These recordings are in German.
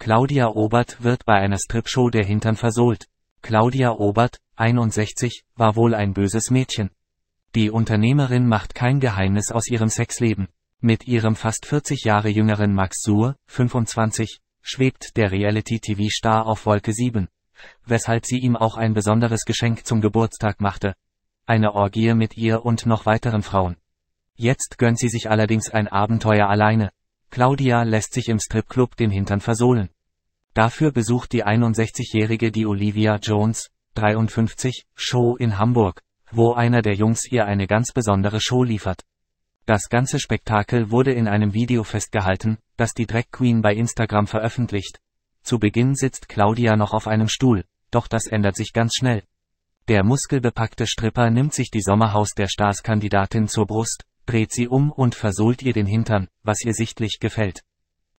Claudia Obert wird bei einer Stripshow der Hintern versohlt. Claudia Obert, 61, war wohl ein böses Mädchen. Die Unternehmerin macht kein Geheimnis aus ihrem Sexleben. Mit ihrem fast 40 Jahre jüngeren Max Suhr, 25, schwebt der Reality-TV-Star auf Wolke 7, weshalb sie ihm auch ein besonderes Geschenk zum Geburtstag machte. Eine Orgie mit ihr und noch weiteren Frauen. Jetzt gönnt sie sich allerdings ein Abenteuer alleine. Claudia lässt sich im Stripclub den Hintern versohlen. Dafür besucht die 61-Jährige die Olivia Jones, 53, Show in Hamburg, wo einer der Jungs ihr eine ganz besondere Show liefert. Das ganze Spektakel wurde in einem Video festgehalten, das die Drag Queen bei Instagram veröffentlicht. Zu Beginn sitzt Claudia noch auf einem Stuhl, doch das ändert sich ganz schnell. Der muskelbepackte Stripper nimmt sich die Sommerhaus der stars zur Brust, dreht sie um und versohlt ihr den Hintern, was ihr sichtlich gefällt.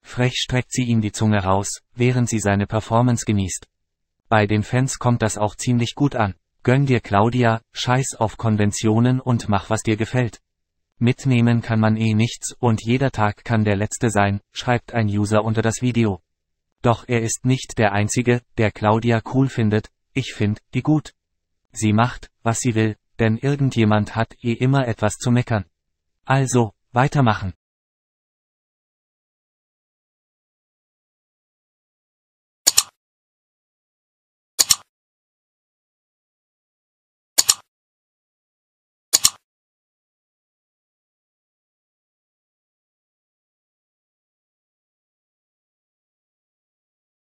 Frech streckt sie ihm die Zunge raus, während sie seine Performance genießt. Bei den Fans kommt das auch ziemlich gut an. Gönn dir Claudia, scheiß auf Konventionen und mach was dir gefällt. Mitnehmen kann man eh nichts und jeder Tag kann der letzte sein, schreibt ein User unter das Video. Doch er ist nicht der Einzige, der Claudia cool findet, ich find die gut. Sie macht, was sie will, denn irgendjemand hat eh immer etwas zu meckern. Also, weitermachen.